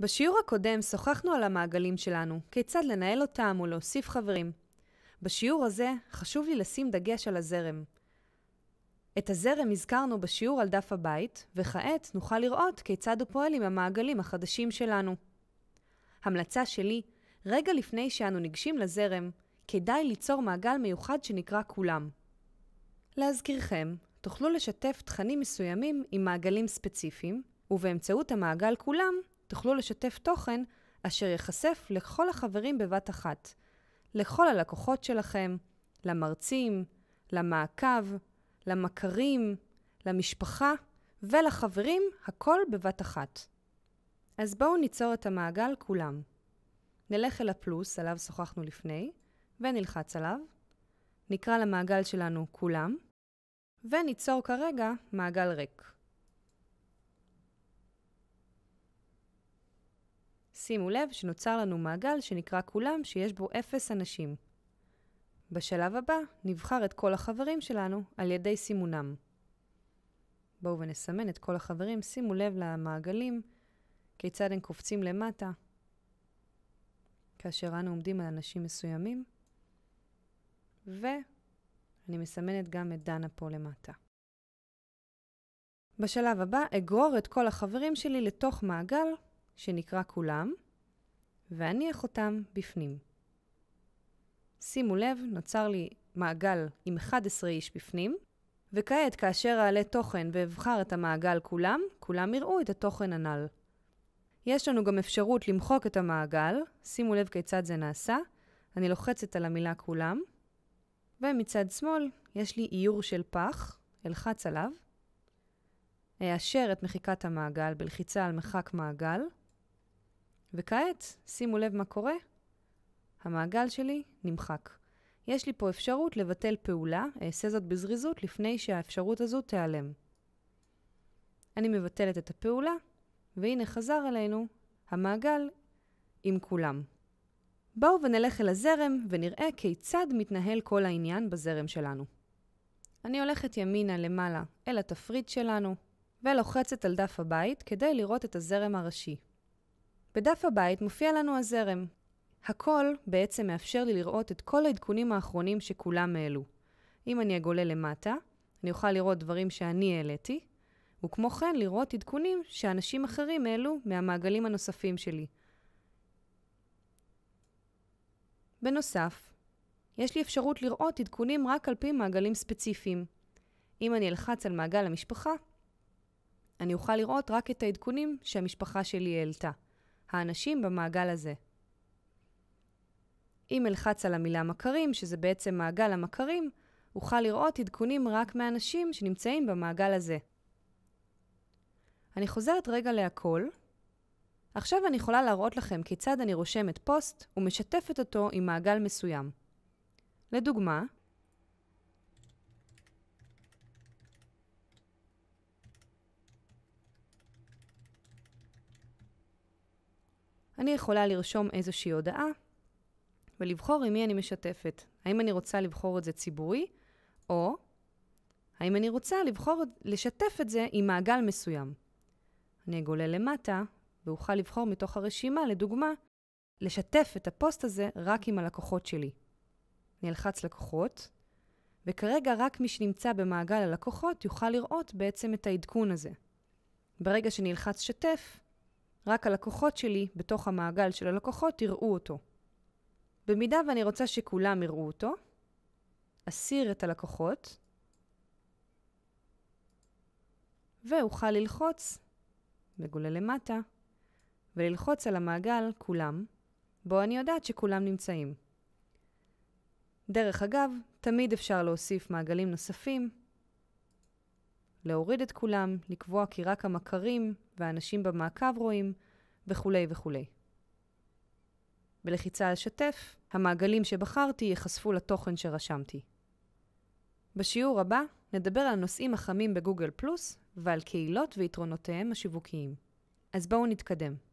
בשיעור הקודם שוחחנו על המעגלים שלנו, כיצד לנהל אותם ולהוסיף חברים. בשיעור הזה חשוב לי לשים דגש על הזרם. את הזרם הזכרנו בשיעור על דף הבית, וכעת נוכל לראות כיצד הוא פועל עם המעגלים החדשים שלנו. המלצה שלי, רגע לפני שאנו ניגשים לזרם, כדאי ליצור מעגל מיוחד שנקרא כולם. להזכירכם, תוכלו לשתף תכנים מסוימים עם מעגלים ספציפיים, ובאמצעות המעגל כולם תוכלו לשתף תוכן אשר ייחשף לכל החברים בבת אחת, לכל הלקוחות שלכם, למרצים, למעקב, למכרים, למשפחה ולחברים, הכל בבת אחת. אז בואו ניצור את המעגל כולם. נלך אל הפלוס עליו שוחחנו לפני, ונלחץ עליו, נקרא למעגל שלנו כולם, וניצור כרגע מעגל ריק. שימו לב שנוצר לנו מעגל שנקרא כולם, שיש בו אפס אנשים. בשלב הבא נבחר את כל החברים שלנו על ידי סימונם. בואו ונסמן את כל החברים, שימו לב למעגלים, כיצד הם קופצים למטה, כאשר אנו עומדים על אנשים מסוימים, ואני מסמנת גם את דנה פה למטה. בשלב הבא אגרור את כל החברים שלי לתוך מעגל שנקרא כולם, ואניח אותם בפנים. שימו לב, נוצר לי מעגל עם 11 איש בפנים, וכעת כאשר אעלה תוכן ואבחר את המעגל כולם, כולם יראו את התוכן הנ"ל. יש לנו גם אפשרות למחוק את המעגל, שימו לב כיצד זה נעשה, אני לוחצת על המילה כולם, ומצד שמאל יש לי איור של פח, אלחץ עליו, אאשר את מחיקת המעגל בלחיצה על מחק מעגל, וכעת, שימו לב מה קורה, המעגל שלי נמחק. יש לי פה אפשרות לבטל פעולה, אעשה זאת בזריזות לפני שהאפשרות הזו תיעלם. אני מבטלת את הפעולה, והנה חזר אלינו המעגל עם כולם. בואו ונלך אל הזרם ונראה כיצד מתנהל כל העניין בזרם שלנו. אני הולכת ימינה למעלה אל התפריט שלנו, ולוחצת על דף הבית כדי לראות את הזרם הראשי. בדף הבית מופיע לנו הזרם. הכל בעצם מאפשר לי לראות את כל העדכונים האחרונים שכולם העלו. אם אני אגולה למטה, אני אוכל לראות דברים שאני העליתי, וכמו כן לראות עדכונים שאנשים אחרים העלו מהמעגלים הנוספים שלי. בנוסף, יש לי אפשרות לראות עדכונים רק על פי מעגלים ספציפיים. אם אני אלחץ על מעגל המשפחה, אני אוכל לראות רק את העדכונים שהמשפחה שלי העלתה. האנשים במעגל הזה. אם אלחץ על המילה מכרים, שזה בעצם מעגל המכרים, אוכל לראות עדכונים רק מאנשים שנמצאים במעגל הזה. אני חוזרת רגע להכל. עכשיו אני יכולה להראות לכם כיצד אני רושמת פוסט ומשתפת אותו עם מעגל מסוים. לדוגמה, אני יכולה לרשום איזושהי הודעה ולבחור עם מי אני משתפת. האם אני רוצה לבחור את זה ציבורי, או האם אני רוצה לבחור, לשתף את זה עם מעגל מסוים. אני אגולה למטה, ואוכל לבחור מתוך הרשימה, לדוגמה, לשתף את הפוסט הזה רק עם הלקוחות שלי. אני אלחץ לקוחות, וכרגע רק מי שנמצא במעגל הלקוחות יוכל לראות בעצם את העדכון הזה. ברגע שנלחץ שתף, רק הלקוחות שלי, בתוך המעגל של הלקוחות, יראו אותו. במידה ואני רוצה שכולם יראו אותו, אסיר את הלקוחות, ואוכל ללחוץ, מגולה למטה, וללחוץ על המעגל כולם, בו אני יודעת שכולם נמצאים. דרך אגב, תמיד אפשר להוסיף מעגלים נוספים, להוריד את כולם, לקבוע כי רק המכרים והאנשים במעקב רואים, וכולי וכולי. בלחיצה על שתף, המעגלים שבחרתי ייחשפו לתוכן שרשמתי. בשיעור הבא נדבר על הנושאים החמים בגוגל פלוס ועל קהילות ויתרונותיהם השיווקיים. אז בואו נתקדם.